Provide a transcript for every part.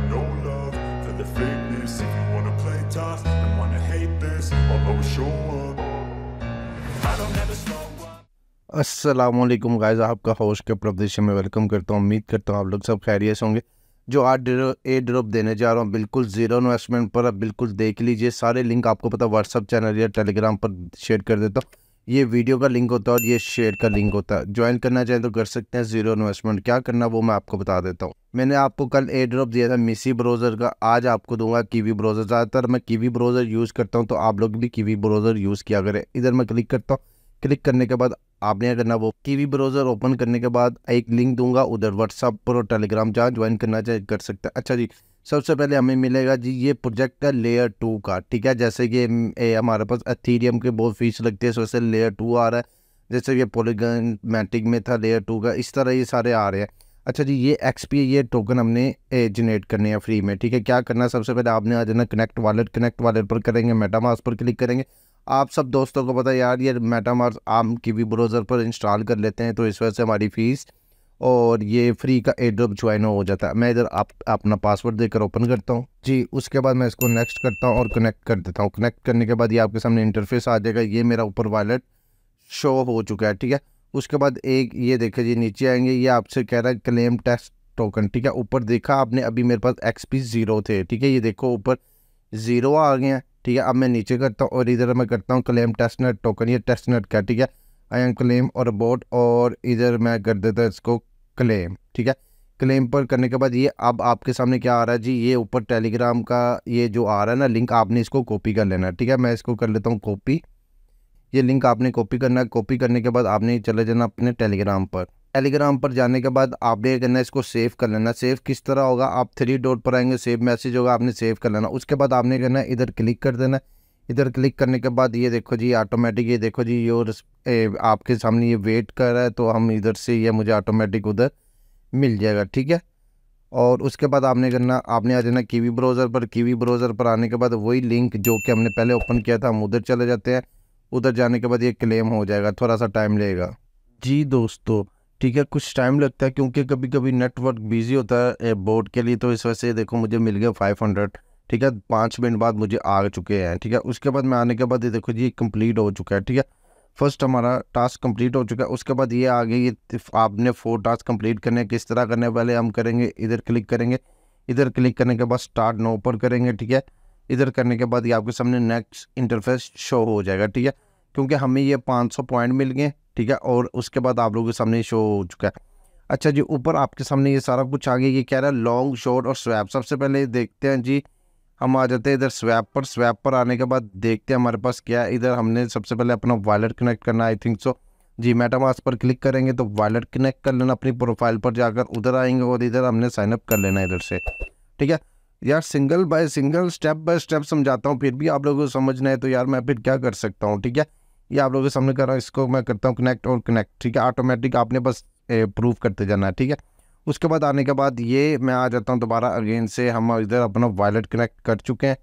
got no love for the fakeness If you wanna play tough and wanna hate this I'll always show up I don't ever slow असलम guys आपका होश के प्रदेश में welcome करता हूँ उम्मीद करता हूँ आप लोग सब खैरियत होंगे जो आज ए ड्रॉप देने जा रहा हूँ बिल्कुल ज़ीरो इन्वेस्टमेंट पर आप बिल्कुल देख लीजिए सारे लिंक आपको पता व्हाट्सअप चैनल या टेलीग्राम पर शेयर कर देता हूँ ये वीडियो का लिंक होता है और ये शेयर का लिंक होता है ज्वाइन करना चाहें तो कर सकते हैं जीरो इन्वेस्टमेंट क्या करना वो मैं आपको बता देता हूँ मैंने आपको कल एयर ड्रॉप दिया था मिसी ब्राउज़र का आज आपको दूंगा कीवी ब्राउज़र ज़्यादातर मैं कीवी ब्राउज़र यूज़ करता हूँ तो आप लोग भी कीवी ब्राउज़र यूज़ किया करें इधर मैं क्लिक करता हूँ क्लिक करने के बाद आपने क्या करना वो कीवी ब्राउज़र ओपन करने के बाद एक लिंक दूंगा उधर व्हाट्सअप पर और टेलीग्राम जहाँ ज्वाइन करना चाहे कर सकते हैं अच्छा जी सबसे पहले हमें मिलेगा जी ये प्रोजेक्ट का लेयर टू का ठीक है जैसे कि हमारे पास अथीरियम के बहुत फीस लगती है सो लेयर टू आ रहा है जैसे ये मैटिक में था लेयर टू का इस तरह ये सारे आ रहे हैं अच्छा जी ये एक्स पी ये टोकन हमने जनरेट करने हैं फ्री में ठीक है क्या करना है सबसे पहले आपने आ जाना कनेक्ट वालेट कनेक्ट वालेट पर करेंगे मेटामार्स पर क्लिक करेंगे आप सब दोस्तों को पता यार ये मेटामार्स आम की भी ब्राउज़र पर इंस्टॉल कर लेते हैं तो इस वजह से हमारी फ़ीस और ये फ्री का एयर ड्रॉप ज्वाइन हो जाता है मैं इधर आप अपना पासवर्ड देकर ओपन करता हूँ जी उसके बाद मैं इसको नेक्स्ट करता हूँ और कनेक्ट कर देता हूँ कनेक्ट करने के बाद ये आपके सामने इंटरफेस आ जाएगा ये मेरा ऊपर वॉलेट शो हो चुका है ठीक है उसके बाद एक ये देखे जी नीचे आएंगे ये आपसे कह रहा है क्लेम टेस्ट टोकन ठीक है ऊपर देखा आपने अभी मेरे पास एक्स पी ज़ीरो थे ठीक है ये देखो ऊपर ज़ीरो आ गए हैं ठीक है अब मैं नीचे करता हूँ और इधर मैं करता हूँ क्लेम टेस्ट नेट टोकन ये टेस्ट नेट का ठीक है आई एम क्लेम और बोट और इधर मैं कर देता इसको क्लेम ठीक है क्लेम पर करने के बाद ये अब आपके सामने क्या आ रहा है जी ये ऊपर टेलीग्राम का ये जो आ रहा है ना लिंक आपने इसको कॉपी कर लेना है ठीक है मैं इसको कर लेता हूँ कॉपी ये लिंक आपने कॉपी करना है कॉपी करने के बाद आपने चले जाना अपने टेलीग्राम पर टेलीग्राम पर जाने के बाद आपने करना इसको सेव कर लेना सेव किस तरह होगा आप थ्री डॉट पर आएंगे सेव मैसेज होगा आपने सेव कर लेना उसके बाद आपने करना इधर क्लिक कर देना इधर क्लिक करने के बाद ये देखो जी ऑटोमेटिक ये देखो जी योर आपके सामने ये वेट कर रहा है तो हम इधर से ये मुझे ऑटोमेटिक उधर मिल जाएगा ठीक है और उसके बाद आपने करना आपने आ जाना कीवी ब्राउज़र पर कीवी ब्राउज़र पर आने के बाद वही लिंक जो कि हमने पहले ओपन किया था हम उधर चले जाते हैं उधर जाने के बाद ये क्लेम हो जाएगा थोड़ा सा टाइम लेगा जी दोस्तों ठीक है कुछ टाइम लगता है क्योंकि कभी कभी नेटवर्क बिजी होता है बोर्ड के लिए तो इस वजह से देखो मुझे मिल गया फाइव हंड्रेड ठीक है पाँच मिनट बाद मुझे आ चुके हैं ठीक है उसके बाद मैं आने के बाद ये देखो जी कंप्लीट हो चुका है ठीक है फर्स्ट हमारा टास्क कंप्लीट हो चुका है उसके बाद ये आ गई आपने फोर टास्क कंप्लीट करने किस तरह करने पहले हम करेंगे इधर क्लिक करेंगे इधर क्लिक करने के बाद स्टार्ट नो पर करेंगे ठीक है इधर करने के बाद ये आपके सामने नेक्स्ट इंटरफेस शो हो जाएगा ठीक है क्योंकि हमें ये 500 पॉइंट मिल गए ठीक है और उसके बाद आप लोगों के सामने शो हो चुका है अच्छा जी ऊपर आपके सामने ये सारा कुछ आ गया ये कह रहा है लॉन्ग शॉर्ट और स्वैप सबसे पहले देखते हैं जी हम आ जाते हैं इधर स्वैप पर स्वैप पर आने के बाद देखते हैं हमारे पास क्या है इधर हमने सबसे पहले अपना वॉलेट कनेक्ट करना आई थिंक सो जी मैटम आज पर क्लिक करेंगे तो वॉलेट कनेक्ट कर लेना अपनी प्रोफाइल पर जाकर उधर आएंगे और इधर हमने साइनअप कर लेना इधर से ठीक है यार single by single step by step समझाता हूँ फिर भी आप लोगों को समझना है तो यार मैं फिर क्या कर सकता हूँ ठीक है ये आप लोगों के सामने कर रहा हूँ इसको मैं करता हूँ कनेक्ट और कनेक्ट ठीक है ऑटोमेटिक आपने बस प्रूव करते जाना है ठीक है उसके बाद आने के बाद ये मैं आ जाता हूँ दोबारा अगेन से हम इधर अपना वॉलेट कनेक्ट कर चुके हैं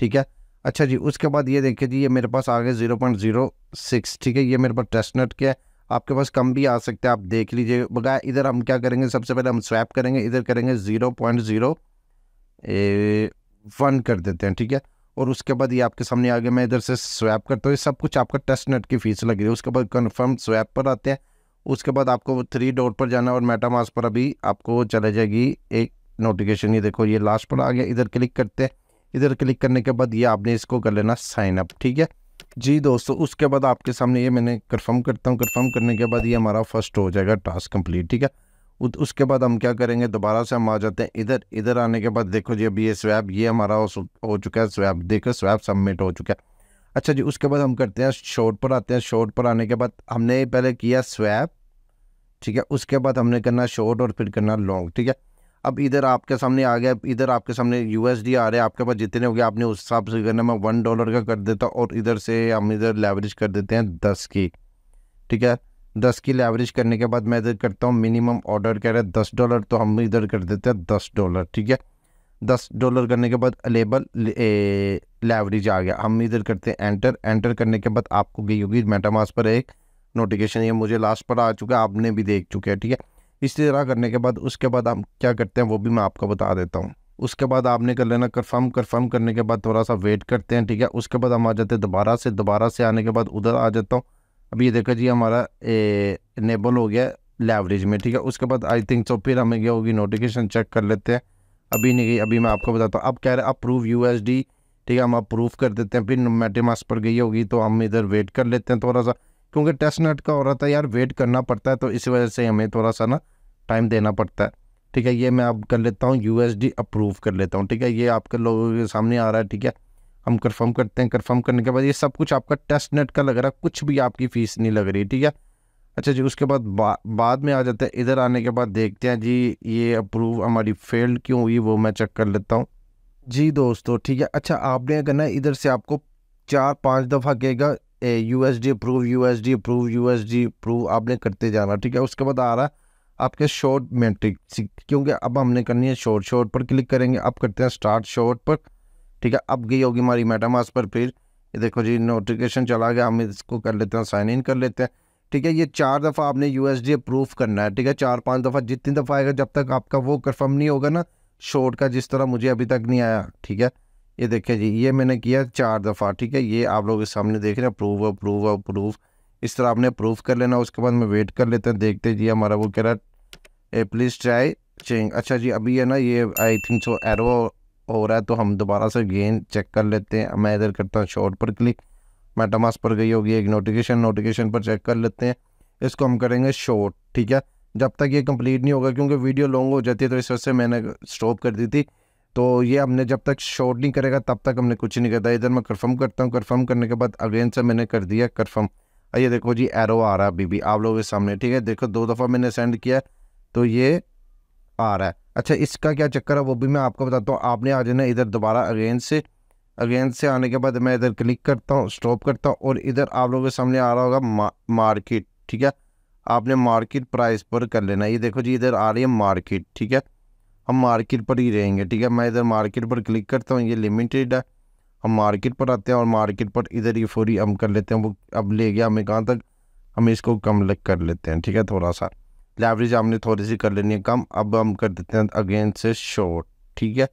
ठीक है अच्छा जी उसके बाद ये देखिए जी ये मेरे पास आ गए ज़ीरो पॉइंट ज़ीरो सिक्स ठीक है ये मेरे पास टेस्ट नेट के है आपके पास कम भी आ सकते हैं आप देख लीजिए बगैर इधर हम क्या करेंगे सबसे पहले हम स्वैप करेंगे इधर करेंगे ज़ीरो पॉइंट ज़ीरो वन कर देते हैं ठीक है और उसके बाद ये आपके सामने आ गया मैं इधर से स्वैप करता हूँ ये सब कुछ आपका टेस्ट नेट की फ़ीस लग रही है उसके बाद कन्फर्म स्वैप पर आते हैं उसके बाद आपको थ्री डॉट पर जाना और मेटामास पर अभी आपको चले जाएगी एक नोटिफिकेशन ये देखो ये लास्ट पर आ गया इधर क्लिक करते हैं इधर क्लिक करने के बाद ये आपने इसको कर लेना साइन अप ठीक है जी दोस्तों उसके बाद आपके सामने ये मैंने कन्फर्म करता हूँ कन्फर्म करने के बाद ये हमारा फर्स्ट हो जाएगा टास्क कम्प्लीट ठीक है उसके बाद हम क्या करेंगे दोबारा से हम आ जाते हैं इधर इधर आने के बाद देखो जी अभी ये स्वैब ये हमारा हो, हो चुका है स्वैब देखो स्वैब सबमिट हो चुका है अच्छा जी उसके बाद हम करते हैं शॉर्ट पर आते हैं शॉर्ट पर आने के बाद हमने पहले किया स्वैप ठीक है उसके बाद हमने करना शॉर्ट और फिर करना लॉन्ग ठीक है अब इधर आपके सामने आ गया इधर आपके सामने यू आ रहे हैं आपके पास जितने हो गए आपने उस हिसाब से करना मैं वन डॉलर का कर देता और इधर से हम इधर लेवरेज कर देते हैं दस की ठीक है दस की लेवरेज करने के बाद मैं इधर करता हूँ मिनिमम ऑर्डर कह रहे हैं दस डॉलर तो हम इधर कर देते हैं दस डॉलर ठीक है दस डॉलर करने के बाद अलेबल लेवरेज आ गया हम इधर करते हैं एंटर एंटर करने के बाद आपको गई होगी मेटामास पर एक नोटिफिकेशन ये मुझे लास्ट पर आ चुका है आपने भी देख चुके हैं ठीक है इसी तरह करने के बाद उसके बाद हम क्या करते हैं वो भी मैं आपको बता देता हूँ उसके बाद आपने कर लेना कन्फर्म कन्फर्म करने के बाद थोड़ा सा वेट करते हैं ठीक है उसके बाद हम आ जाते हैं दोबारा से दोबारा से आने के बाद उधर आ जाता हूँ अभी ये देखा जी हमारा इनेबल हो गया लेवरेज में ठीक है उसके बाद आई थिंक सो फिर हमें क्या होगी नोटिफिकेशन चेक कर लेते हैं अभी नहीं गई अभी मैं आपको बताता हूँ अब कह रहे अप्रूव यू एस डी ठीक है हम अप्रूव कर देते हैं फिर मेटेमास पर गई होगी तो हम इधर वेट कर लेते हैं थोड़ा सा क्योंकि टेस्ट नेट का हो रहा था यार वेट करना पड़ता है तो इसी वजह से हमें थोड़ा सा ना टाइम देना पड़ता है ठीक है ये मैं अब कर लेता हूँ यू अप्रूव कर लेता हूँ ठीक है ये आपके लोगों के सामने आ रहा है ठीक है हम कन्फर्म करते हैं कन्फर्म करने के बाद ये सब कुछ आपका टेस्ट नेट का लग रहा है कुछ भी आपकी फ़ीस नहीं लग रही ठीक है अच्छा जी उसके बाद बा, बाद में आ जाते हैं इधर आने के बाद देखते हैं जी ये अप्रूव हमारी फेल्ड क्यों हुई वो मैं चेक कर लेता हूँ जी दोस्तों ठीक है अच्छा आपने अगर ना इधर से आपको चार पाँच दफ़ा कहेगा U S D approve U S D approve U S D approve आपने करते जाना ठीक है उसके बाद आ रहा है आपके शॉर्ट मेट्रिक क्योंकि अब हमने करनी है शॉर्ट शॉर्ट पर क्लिक करेंगे अब करते हैं स्टार्ट शॉर्ट पर ठीक है अब गई होगी हमारी मेटामास पर फिर ये देखो जी नोटिफिकेशन चला गया हम इसको कर लेते हैं साइन इन कर लेते हैं ठीक है ये चार दफ़ा आपने यू एस अप्रूव करना है ठीक है चार पाँच दफ़ा जितनी दफ़ा आएगा जब तक आपका वो कन्फर्म नहीं होगा ना शॉर्ट का जिस तरह मुझे अभी तक नहीं आया ठीक है ये देखिए जी ये मैंने किया चार दफ़ा ठीक है ये आप लोग के सामने देख रहे हैं अप्रूव अप्रूव अप्रूव इस तरह आपने अप्रूव कर लेना उसके बाद मैं वेट कर लेते हैं देखते जी हमारा वो कह रहा है प्लीज़ ट्राई चेंज अच्छा जी अभी है ना ये आई थिंक सो एरो हो रहा है तो हम दोबारा से गेंद चेक कर लेते हैं मैं इधर करता हूँ शॉर्ट पर क्लिक मेटामास पर गई होगी एक नोटिफिकेशन नोटिफिकेशन पर चेक कर लेते हैं इसको हम करेंगे शॉर्ट ठीक है जब तक ये कंप्लीट नहीं होगा क्योंकि वीडियो लॉन्ग हो जाती है तो इस वजह से मैंने स्टॉप कर दी थी तो ये हमने जब तक शॉर्ट नहीं करेगा तब तक हमने कुछ नहीं करता इधर मैं कन्फर्म करता हूँ कन्फर्म करने के बाद अगेन से मैंने कर दिया कन्फर्म ये देखो जी एरो आ रहा है अभी भी आप लोगों के सामने ठीक है देखो दो दफ़ा मैंने सेंड किया तो ये आ रहा है अच्छा इसका क्या चक्कर है वो भी मैं आपको बताता हूँ आपने आ जाना इधर दोबारा अगेन से अगेन से आने के बाद मैं इधर क्लिक करता हूँ स्टॉप करता हूँ और इधर आप लोगों के सामने आ रहा होगा मा, मार्केट ठीक है आपने मार्केट प्राइस पर कर लेना ये देखो जी इधर आ रही है मार्केट ठीक है हम मार्केट पर ही रहेंगे ठीक है मैं इधर मार्केट पर क्लिक करता हूँ ये लिमिटेड है हम मार्केट पर आते हैं और मार्केट पर इधर ये फोरी हम कर लेते हैं वो अब ले गया हमें कहाँ तक हम इसको कम लग कर लेते हैं ठीक है थोड़ा सा लेवरेज हमने थोड़ी सी कर लेनी है कम अब हम कर देते हैं अगेन से शॉर्ट ठीक है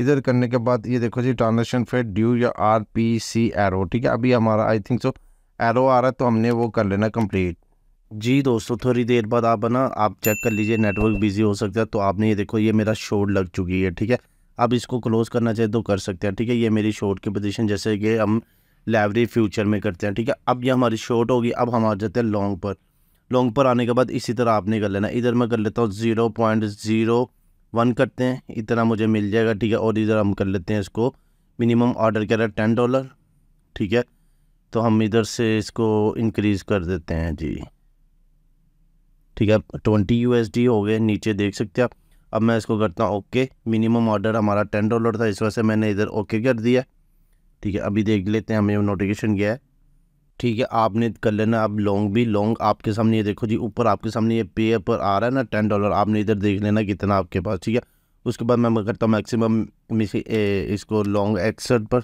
इधर करने के बाद ये देखो जी ट्रांजेक्शन फेड ड्यू या आर पी सी एरो ठीक है अभी हमारा आई थिंक सो एरो आ रहा है तो हमने वो कर लेना कंप्लीट जी दोस्तों थोड़ी देर बाद आप ना आप चेक कर लीजिए नेटवर्क बिजी हो सकता है तो आपने ये देखो ये मेरा शोर लग चुकी है ठीक है आप इसको क्लोज करना चाहे तो कर सकते हैं ठीक है ये मेरी शॉर्ट की पोजीशन जैसे कि हम लाइब्रेरी फ्यूचर में करते हैं ठीक है अब ये हमारी शॉर्ट होगी अब हम आ जाते हैं लॉन्ग पर लॉन्ग पर आने के बाद इसी तरह आपने कर लेना इधर मैं कर लेता हूँ ज़ीरो पॉइंट ज़ीरो वन करते हैं इतना मुझे मिल जाएगा ठीक है और इधर हम कर लेते हैं इसको मिनिमम ऑर्डर कह रहा है टेन डॉलर ठीक है तो हम इधर से इसको इंक्रीज़ कर देते हैं जी ठीक है ट्वेंटी यू हो गए नीचे देख सकते हैं आप अब मैं इसको करता हूँ ओके मिनिमम ऑर्डर हमारा टेन डॉलर था इस वजह से मैंने इधर ओके कर दिया ठीक है अभी देख लेते हैं हमें नोटिफिकेशन गया है ठीक है आपने कर लेना अब लॉन्ग भी लॉन्ग आपके सामने ये देखो जी ऊपर आपके सामने ये पे पर आ रहा है ना टेन डॉलर आपने इधर देख लेना कितना आपके पास ठीक है उसके बाद मैं करता हूँ मैक्सिमम इसको लॉन्ग एक्सट पर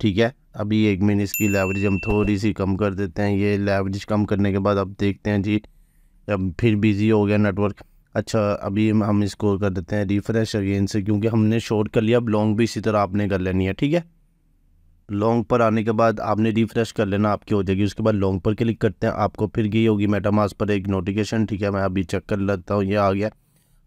ठीक है अभी एक महीने इसकी लेवरेज हम थोड़ी सी कम कर देते हैं ये लेवरेज कम करने के बाद अब देखते हैं जी अब फिर बिज़ी हो गया नेटवर्क अच्छा अभी हम इसको कर देते हैं रिफ़्रेश अगेन से क्योंकि हमने शॉर्ट कर लिया अब लॉन्ग भी इसी तरह आपने कर लेनी है ठीक है लॉन्ग पर आने के बाद आपने रिफ्रेश कर लेना आपकी हो जाएगी उसके बाद लॉन्ग पर क्लिक करते हैं आपको फिर गई होगी मेटामास पर एक नोटिफिकेशन ठीक है मैं अभी चेक कर लेता हूँ ये आ गया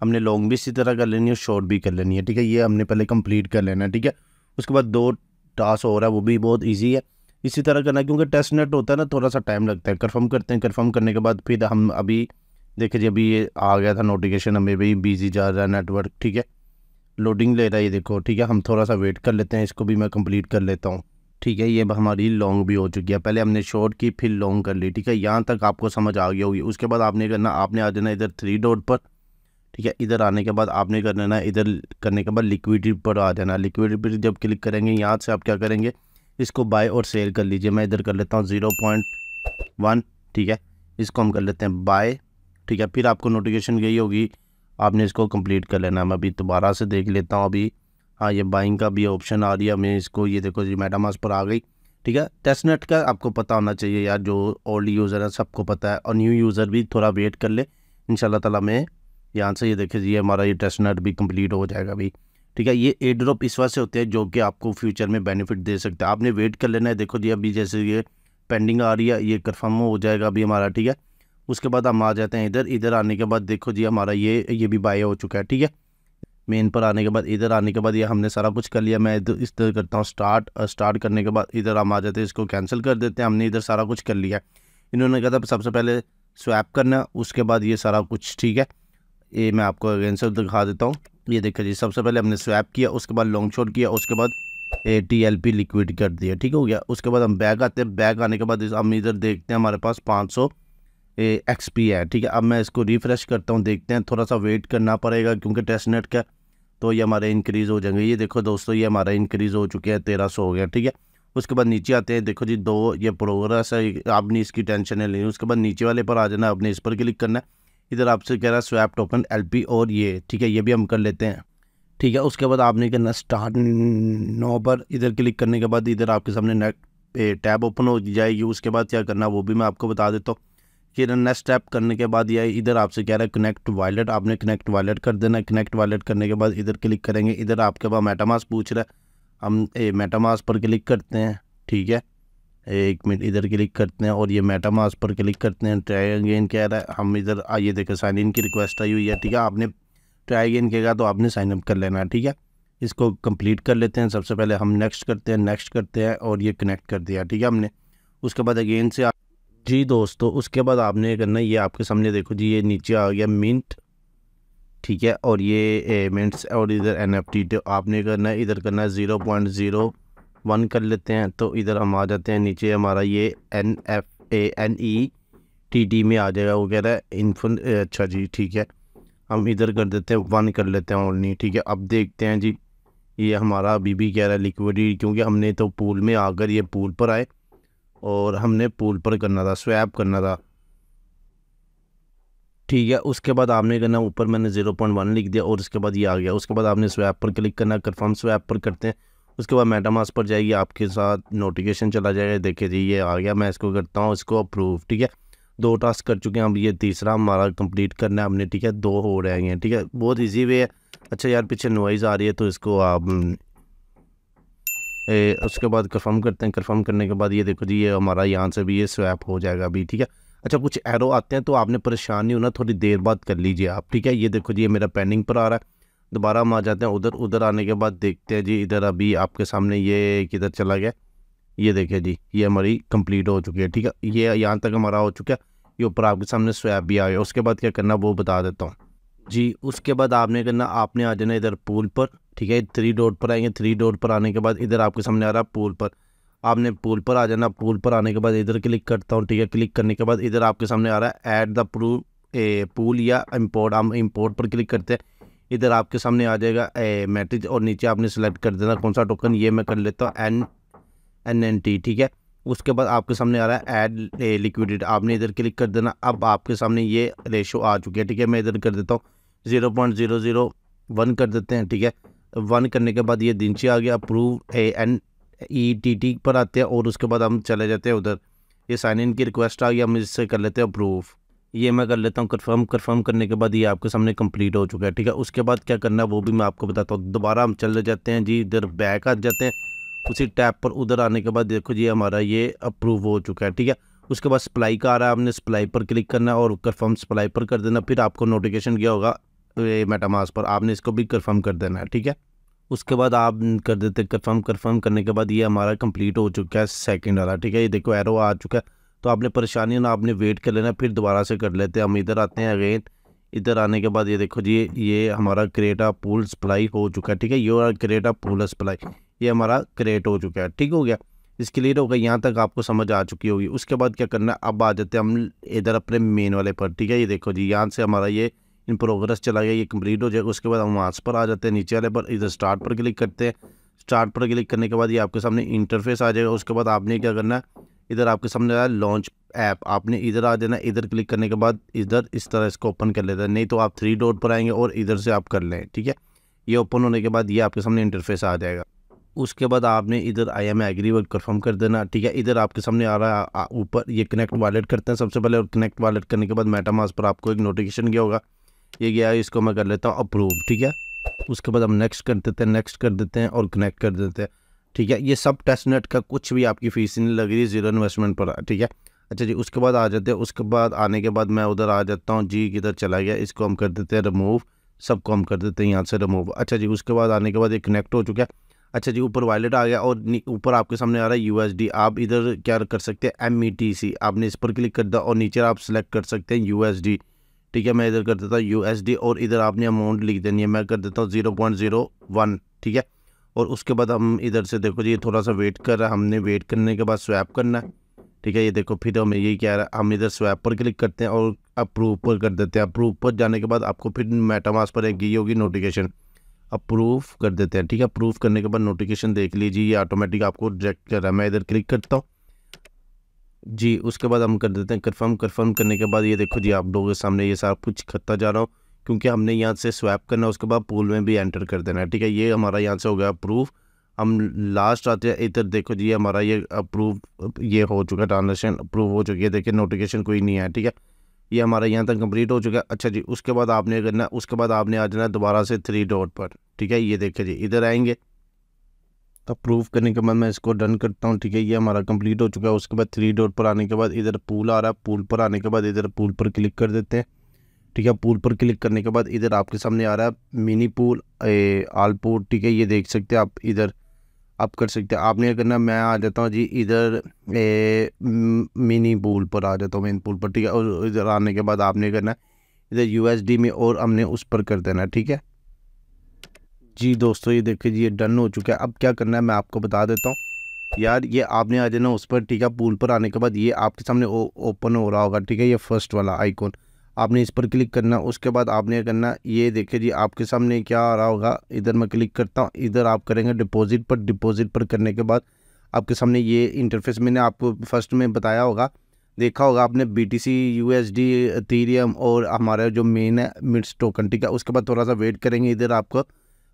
हमने लॉन्ग भी इसी तरह कर लेनी है शॉर्ट भी कर लेनी है ठीक है ये हमने पहले कंप्लीट कर लेना है ठीक है उसके बाद दो टास्क हो रहा है वो भी बहुत ईजी है इसी तरह करना क्योंकि टेस्ट नेट होता है ना थोड़ा सा टाइम लगता है कन्फर्म करते हैं कन्फर्म करने के बाद फिर हम अभी देखे जी अभी ये आ गया था नोटिफिकेशन हमें भाई बिजी जा रहा है नेटवर्क ठीक है लोडिंग ले रहा है ये देखो ठीक है हम थोड़ा सा वेट कर लेते हैं इसको भी मैं कंप्लीट कर लेता हूँ ठीक है ये हमारी लॉन्ग भी हो चुकी है पहले हमने शॉर्ट की फिर लॉन्ग कर ली ठीक है यहाँ तक आपको समझ आ गया होगी उसके बाद आपने करना आपने आ जाना इधर थ्री डॉट पर ठीक है इधर आने के बाद आपने कर ना इधर करने के बाद लिक्विडिटी पर आ जाना लिक्विडिटी पर जब क्लिक करेंगे यहाँ से आप क्या करेंगे इसको बाय और सेल कर लीजिए मैं इधर कर लेता हूँ ज़ीरो पॉइंट वन ठीक है इसको हम कर लेते हैं बाय ठीक है फिर आपको नोटिफिकेशन गई होगी आपने इसको कंप्लीट कर लेना मैं अभी दोबारा से देख लेता हूँ अभी हाँ ये बाइंग का भी ऑप्शन आ रही है मैं इसको ये देखो जी मेटामास पर आ गई ठीक है टेस्टनेट का आपको पता होना चाहिए यार जो ओल्ड यूज़र है सबको पता है और न्यू यूज़र भी थोड़ा वेट कर ले इन तला मैं यहाँ से ये देखे जी हमारा ये टेस्टनेट भी कम्प्लीट हो जाएगा अभी ठीक है ये ए ड्रॉप इस वजह से होते हैं जो कि आपको फ्यूचर में बेनिफिट दे सकते हैं आपने वेट कर लेना है देखो जी अभी जैसे ये पेंडिंग आ रही है ये कन्फर्म हो जाएगा अभी हमारा ठीक है उसके बाद हम आ जाते हैं इधर इधर आने के बाद देखो जी हमारा ये ये भी बाय हो चुका है ठीक है मेन पर आने के बाद इधर आने के बाद ये हमने सारा कुछ कर लिया मैं इधर इस तरह करता हूँ स्टार्ट स्टार्ट करने के बाद इधर हम आ जाते हैं इसको कैंसिल कर देते हैं हमने इधर सारा कुछ कर लिया इन्होंने कहा था सबसे पहले स्वैप करना उसके बाद ये सारा कुछ ठीक है ये मैं आपको आंसर दिखा देता हूँ ये देखा जी सबसे पहले हमने स्वैप किया उसके बाद लॉन्ग शॉट किया उसके बाद A T L P liquid कर दिया ठीक हो गया उसके बाद हम बैग आते हैं बैग आने के बाद हम इधर देखते हैं हमारे पास पाँच सौ एक्सपी है ठीक है अब मैं इसको रिफ़्रेश करता हूँ देखते हैं थोड़ा सा वेट करना पड़ेगा क्योंकि टेस्ट नेट का तो ये हमारे इंक्रीज़ हो जाएंगे ये देखो दोस्तों ये हमारा इंक्रीज़ हो चुके हैं तेरह सौ हो गया ठीक है उसके बाद नीचे आते हैं देखो जी दो ये प्रोग्रेस है आपने इसकी टेंशन नहीं लेनी उसके बाद नीचे वाले पर आ जाना आपने इस पर क्लिक करना है इधर आपसे कह रहा है स्वैप टोकन एलपी और ये ठीक है ये भी हम कर लेते हैं ठीक है उसके बाद आपने करना स्टार्ट नो पर इधर क्लिक करने के बाद इधर आपके सामने नेट पे टैब ओपन हो जाएगी उसके बाद क्या करना वो भी मैं आपको बता देता हूँ फिर नेक्स्ट स्टेप करने के बाद ये इधर आपसे कह रहा है कनेक्ट वॉलेट आपने कनेक्ट वॉलेट कर देना कनेक्ट वॉलेट करने के बाद इधर क्लिक करेंगे इधर आपके पास मेटामास पूछ रहा है हम ए मेटामास पर क्लिक करते हैं ठीक है एक मिनट इधर क्लिक करते हैं और ये मेटामास पर क्लिक करते हैं ट्राई अगेन कह रहा है हम इधर आइए देखें साइन इन की रिक्वेस्ट आई हुई है ठीक है आपने ट्राई अगेन किया तो आपने साइन अप कर लेना है ठीक है इसको कंप्लीट कर लेते हैं सबसे पहले हम नेक्स्ट करते हैं नेक्स्ट करते हैं और ये कनेक्ट कर दिया ठीक है हमने उसके बाद अगेन से आप जी दोस्तों उसके बाद आपने करना ये आपके सामने देखो जी ये नीचे आ गया मिंट ठीक है और ये मिनट्स और इधर एन एफ टी तो आपने करना है इधर करना है ज़ीरो पॉइंट ज़ीरो वन कर लेते हैं तो इधर हम आ जाते हैं नीचे हमारा ये N F A N E T T में आ जाएगा वो कह रहा है इन्फन अच्छा जी ठीक है हम इधर कर देते हैं वन कर लेते हैं ओनली ठीक है अब देखते हैं जी ये हमारा अभी भी कह रहा है लिक्विडी क्योंकि हमने तो पूल में आकर ये पूल पर आए और हमने पूल पर करना था स्वैप करना था ठीक है उसके बाद आपने करना ऊपर मैंने ज़ीरो पॉइंट वन लिख दिया और उसके बाद ये आ गया उसके बाद आपने स्वैप पर क्लिक करना कन्फर्म स्वैप पर करते हैं उसके बाद मेटामास पर जाएगी आपके साथ नोटिफिकेशन चला जाएगा देखिए जी ये आ गया मैं इसको करता हूँ इसको अप्रूव ठीक है दो टास्क कर चुके हैं अब ये तीसरा हमारा कंप्लीट करना है हमने ठीक है दो हो रहे हैं ठीक है बहुत इजी वे है अच्छा यार पीछे नॉइज़ आ रही है तो इसको आप ए, उसके बाद कन्फर्म करते हैं कन्फर्म करने के बाद ये देखो जी ये हमारा यहाँ से भी ये स्वैप हो जाएगा अभी ठीक है अच्छा कुछ एरो आते हैं तो आपने परेशान नहीं होना थोड़ी देर बाद कर लीजिए आप ठीक है ये देखो जी ये मेरा पेंडिंग पर आ रहा है दोबारा हम आ जाते हैं उधर उधर आने के बाद देखते हैं जी इधर अभी आपके सामने ये किधर चला गया ये देखे जी ये हमारी कंप्लीट हो चुकी है ठीक है ये यहाँ तक हमारा हो चुका है ये ऊपर आपके सामने स्वैप भी आया उसके बाद क्या करना वो बता देता हूँ जी उसके बाद आपने करना आपने आ जाना इधर पूल पर ठीक है थ्री डोर पर आएंगे थ्री डोर पर आने के बाद इधर आपके सामने आ रहा है पूल पर आपने पूल पर आ जाना पूल पर आने के बाद इधर क्लिक करता हूँ ठीक है क्लिक करने के बाद इधर आपके सामने आ रहा है ऐड द प्रू ए पूल या इम्पोर्ट हम इम्पोर्ट पर क्लिक करते हैं इधर आपके सामने आ जाएगा ए मैट्रिक और नीचे आपने सेलेक्ट कर देना कौन सा टोकन ये मैं कर लेता हूँ एन एन एन टी ठीक है उसके बाद आपके सामने आ रहा है ऐड लिक्विडिटी आपने इधर क्लिक कर देना अब आपके सामने ये रेशो आ चुकी है ठीक है मैं इधर कर देता हूँ zero point zero zero one कर देते हैं ठीक है वन करने के बाद ये दिनची आ गया approve A N E T T पर आते हैं और उसके बाद हम चले जाते हैं उधर ये साइन इन की रिक्वेस्ट आ गई हम इससे कर लेते हैं अप्रूव ये मैं कर लेता हूँ कन्फर्म कन्फर्म करने के बाद ये आपके सामने कंप्लीट हो चुका है ठीक है उसके बाद क्या करना है वो भी मैं आपको बताता हूँ दोबारा हम चले जाते हैं जी इधर बैक आ जाते हैं उसी टैप पर उधर आने के बाद देखो जी हमारा ये अप्रूव हो चुका है ठीक है उसके बाद सप्लाई का आ रहा है आपने सप्लाई पर क्लिक करना है और कन्फर्म सप्लाई पर कर देना फिर आपको नोटिफिकेशन गया होगा मेटामास पर आपने इसको भी कन्फर्म कर देना है ठीक है उसके बाद आप कर देते कन्फर्म कन्फर्म करने के बाद ये हमारा कंप्लीट हो चुका है सेकंड वाला ठीक है ये देखो एरो आ चुका है तो आपने परेशानी ना आपने वेट कर लेना फिर दोबारा से कर लेते हैं हम इधर आते हैं अगेन इधर आने के बाद ये देखो जी ये हमारा क्रेटा पूल सप्लाई हो चुका है ठीक है ये हमारा क्रेटा पूल सप्लाई ये हमारा क्रेट हो चुका है ठीक हो गया इस क्लियर हो तो गया यहाँ तक आपको समझ आ चुकी होगी उसके बाद क्या करना है अब आ जाते हैं हम इधर अपने मेन वाले पर ठीक है ये देखो जी यहाँ से हमारा ये इन प्रोग्रेस चला गया ये कंप्लीट हो जाएगा उसके बाद हम वहाँ पर आ जाते हैं नीचे वाले पर इधर स्टार्ट पर क्लिक करते हैं स्टार्ट पर क्लिक करने के बाद ये आपके सामने इंटरफेस आ जाएगा उसके बाद आपने क्या करना है इधर आपके सामने आया लॉन्च ऐप आपने इधर आ देना इधर क्लिक करने के बाद इधर इस तरह इसको ओपन कर लेते हैं नहीं तो आप थ्री डॉट पर आएंगे और इधर से आप कर लें ठीक है ये ओपन होने के बाद ये आपके सामने इंटरफेस आ जाएगा उसके बाद आपने इधर I am agree work confirm कर देना ठीक है इधर आपके सामने आ रहा है ऊपर ये कनेक्ट वॉलेट करते हैं सबसे पहले और कनेक्ट वॉलेट करने के बाद मेटामास पर आपको एक नोटिफिकेशन गया होगा ये गया इसको मैं कर लेता हूँ अप्रूव ठीक है उसके बाद हम नेक्स्ट कर देते हैं नेक्स्ट कर देते हैं और कनेक्ट कर देते हैं ठीक है ये सब टेस्ट नेट का कुछ भी आपकी फीस नहीं लग रही जीरो इन्वेस्टमेंट पर ठीक है अच्छा जी उसके बाद आ जाते हैं उसके बाद आने के बाद मैं उधर आ जाता हूँ जी किधर चला गया इसको हम कर देते हैं रिमूव सब को हम कर देते हैं यहाँ से रिमूव अच्छा जी उसके बाद आने के बाद ये कनेक्ट हो चुका है अच्छा जी ऊपर वॉलेट आ गया और ऊपर आपके सामने आ रहा है यू आप इधर क्या कर सकते हैं एम e आपने इस पर क्लिक कर दिया और नीचे आप सेलेक्ट कर सकते हैं यू ठीक है मैं इधर कर देता हूँ यूएसडी और इधर आपने अमाउंट लिख देनी है मैं कर देता हूँ ज़ीरो पॉइंट ज़ीरो वन ठीक है और उसके बाद हम इधर से देखो जी थोड़ा सा वेट कर रहा है हमने वेट करने के बाद स्वैप करना है ठीक है ये देखो फिर हमें यही कह रहा है हम इधर स्वैप पर क्लिक करते हैं और अप्रूव पर कर देते हैं अप्रूव पर जाने के बाद आपको फिर मेटामास पर एक होगी नोटिफिकेशन अप्रूव कर देते हैं ठीक है अप्रूव करने के बाद नोटिफिकेशन देख लीजिए ये ऑटोमेटिक आपको डायरेक्ट कर रहा है मैं इधर क्लिक करता हूँ जी उसके बाद हम कर देते हैं कन्फर्म कन्फर्म करने के बाद ये देखो जी आप लोगों के सामने ये सारा कुछ खत्ता जा रहा हूँ क्योंकि हमने यहाँ से स्वैप करना है उसके बाद पूल में भी एंटर कर देना है ठीक है ये हमारा यहाँ से हो गया अप्रूव हम लास्ट आते हैं इधर देखो जी हमारा ये अप्रूव ये हो चुका है ट्रांजेक्शन अप्रूव हो चुकी है देखिए नोटिफिकेशन कोई नहीं है ठीक है ये हमारा यहाँ तक कंप्लीट हो चुका है अच्छा जी उसके बाद आपने करना उसके बाद आपने आ जाना दोबारा से थ्री डॉट पर ठीक है ये देखिए जी इधर आएंगे तो प्रूफ करने के बाद मैं इसको डन करता हूँ ठीक है ये हमारा कंप्लीट हो चुका है उसके बाद थ्री डॉट पर आने के बाद इधर पूल आ रहा है पूल पर आने के बाद इधर पूल पर क्लिक कर देते हैं ठीक है पूल पर क्लिक करने के बाद इधर आपके सामने आ रहा है मिनी पूल आल पूल ठीक है ये देख सकते हैं आप इधर आप कर सकते हैं आपने करना मैं आ जाता हूँ जी इधर मिनी पूल पर आ जाता हूँ मेन पूल पर ठीक है और इधर आने के बाद आपने करना इधर यू में और हमने उस पर कर देना ठीक है जी दोस्तों ये देखिए जी ये डन हो चुका है अब क्या करना है मैं आपको बता देता हूँ यार ये आपने आ जाना उस पर ठीक है पूल पर आने के बाद ये आपके सामने ओपन हो रहा होगा ठीक है ये फर्स्ट वाला आइकॉन आपने इस पर क्लिक करना उसके बाद आपने करना ये देखिए जी आपके सामने क्या आ रहा होगा इधर मैं क्लिक करता हूँ इधर आप करेंगे डिपॉजिट पर डिपॉजिट पर करने के बाद आपके सामने ये इंटरफेस मैंने आपको फर्स्ट में बताया होगा देखा होगा आपने B T C U S D और हमारा जो मेन है मिट्स टोकन ठीक है उसके बाद थोड़ा सा वेट करेंगे इधर आपको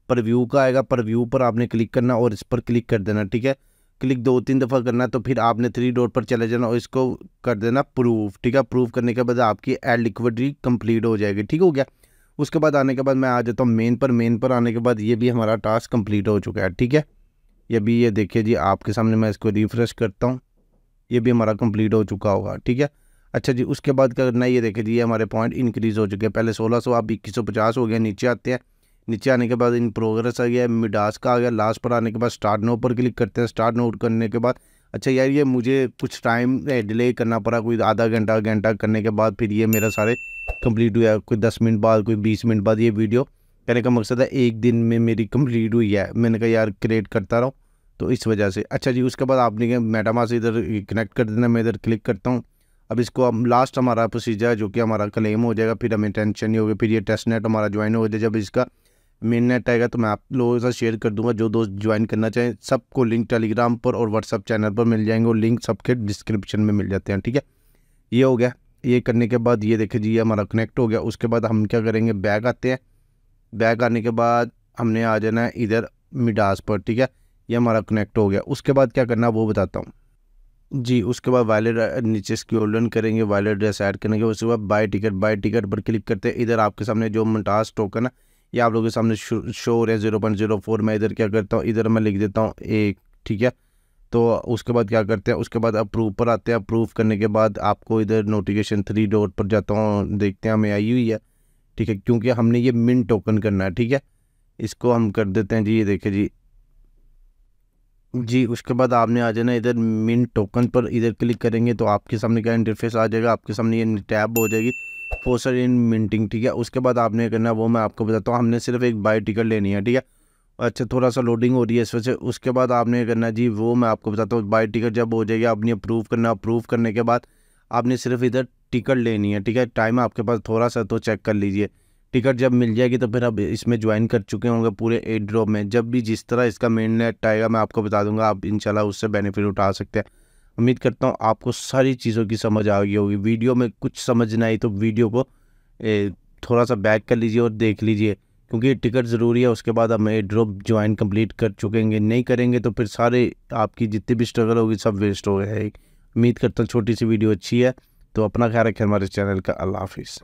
पर व्यू का आएगा प्रव्यू पर आपने क्लिक करना और इस पर क्लिक कर देना ठीक है क्लिक दो तीन दफ़ा करना तो फिर आपने थ्री डॉट पर चले जाना और इसको कर देना प्रूफ ठीक है प्रूफ करने के बाद आपकी एड लिक्विडरी कंप्लीट हो जाएगी ठीक हो गया उसके बाद आने के बाद मैं आ जाता हूँ मेन पर मेन पर आने के बाद ये भी हमारा टास्क कंप्लीट हो चुका है ठीक है ये भी ये देखिए जी आपके सामने मैं इसको रिफ्रेश करता हूँ ये भी हमारा कम्प्लीट हो चुका होगा ठीक है अच्छा जी उसके बाद करना ये देखिए जी ये हमारे पॉइंट इंक्रीज़ हो चुके हैं पहले सोलह सौ आप इक्कीस सौ पचास हो गया नीचे आते हैं नीचे आने के बाद इन प्रोग्रेस आ गया मिडास का आ गया लास्ट पर आने के बाद स्टार्ट नोट पर क्लिक करते हैं स्टार्ट नोट करने के बाद अच्छा यार ये मुझे कुछ टाइम डिले eh, करना पड़ा कोई आधा घंटा घंटा करने के बाद फिर ये मेरा सारे कंप्लीट हुआ कोई दस मिनट बाद कोई बीस मिनट बाद ये वीडियो कहने का मकसद है एक दिन में मेरी कंप्लीट हुई है मैंने कहा यार क्रिएट करता रहा तो इस वजह से अच्छा जी उसके बाद आपने मेटामा से इधर कनेक्ट कर देना मैं इधर क्लिक करता हूँ अब इसको हम लास्ट हमारा प्रोसीजर है जो कि हमारा क्लेम हो जाएगा फिर हमें टेंशन नहीं होगी फिर ये टेस्ट नेट हमारा ज्वाइन हो जाए जब इसका मेन नेट आएगा तो मैं आप लोगों के साथ शेयर कर दूंगा जो दोस्त ज्वाइन करना चाहें सबको लिंक टेलीग्राम पर और व्हाट्सअप चैनल पर मिल जाएंगे और लिंक सबके डिस्क्रिप्शन में मिल जाते हैं ठीक है ये हो गया ये करने के बाद ये देखे जी ये हमारा कनेक्ट हो गया उसके बाद हम क्या करेंगे बैग आते हैं बैग आने के बाद हमने आ जाना है इधर मिडास पर ठीक है ये हमारा कनेक्ट हो गया उसके बाद क्या करना है वो बताता हूँ जी उसके बाद वायलेट uh, नीचे स्क्रोलन करेंगे वायलेट ड्रेस ऐड करेंगे उसके बाद बाय टिकट बाय टिकट पर क्लिक करते हैं इधर आपके सामने जो मिटास टोकन है ये आप लोगों के सामने शो हो रहा है ज़ीरो पॉइंट ज़ीरो फोर मैं इधर क्या करता हूँ इधर मैं लिख देता हूँ एक ठीक है तो उसके बाद क्या करते हैं उसके बाद अप्रूव पर आते हैं अप्रूव करने के बाद आपको इधर नोटिफिकेशन थ्री डॉट पर जाता हूँ देखते हैं हमें आई हुई है ठीक है क्योंकि हमने ये मिन टोकन करना है ठीक है इसको हम कर देते हैं जी ये देखे जी जी उसके बाद आपने आ जाना इधर मिन टोकन पर इधर क्लिक करेंगे तो आपके सामने क्या इंटरफेस आ जाएगा आपके सामने ये टैब हो जाएगी पोस्टर इन मिनटिंग ठीक है उसके बाद आपने करना है वो मैं आपको बताता हूँ हमने सिर्फ एक बाई टिकट लेनी है ठीक है अच्छा थोड़ा सा लोडिंग हो रही है इस वजह से उसके बाद आपने करना जी वो मैं आपको बताता हूँ बाई टिकट जब हो जाएगी आपने अप्रूव करना अप्रूव करने के बाद आपने सिर्फ इधर टिकट लेनी है ठीक है टाइम आपके पास थोड़ा सा तो चेक कर लीजिए टिकट जब मिल जाएगी तो फिर आप इसमें ज्वाइन कर चुके होंगे पूरे एड ड्रॉप में जब भी जिस तरह इसका मेन नेट आएगा मैं आपको बता दूंगा आप इंशाल्लाह उससे बेनिफिट उठा सकते हैं उम्मीद करता हूँ आपको सारी चीज़ों की समझ आ गई होगी वीडियो में कुछ समझ नहीं आई तो वीडियो को ए, थोड़ा सा बैक कर लीजिए और देख लीजिए क्योंकि टिकट ज़रूरी है उसके बाद हम ड्रॉप ज्वाइन कंप्लीट कर चुकेंगे नहीं करेंगे तो फिर सारे आपकी जितनी भी स्ट्रगल होगी सब वेस्ट हो गए उम्मीद करता हूँ छोटी सी वीडियो अच्छी है तो अपना ख्याल रखें हमारे चैनल का अल्लाह हाफिज़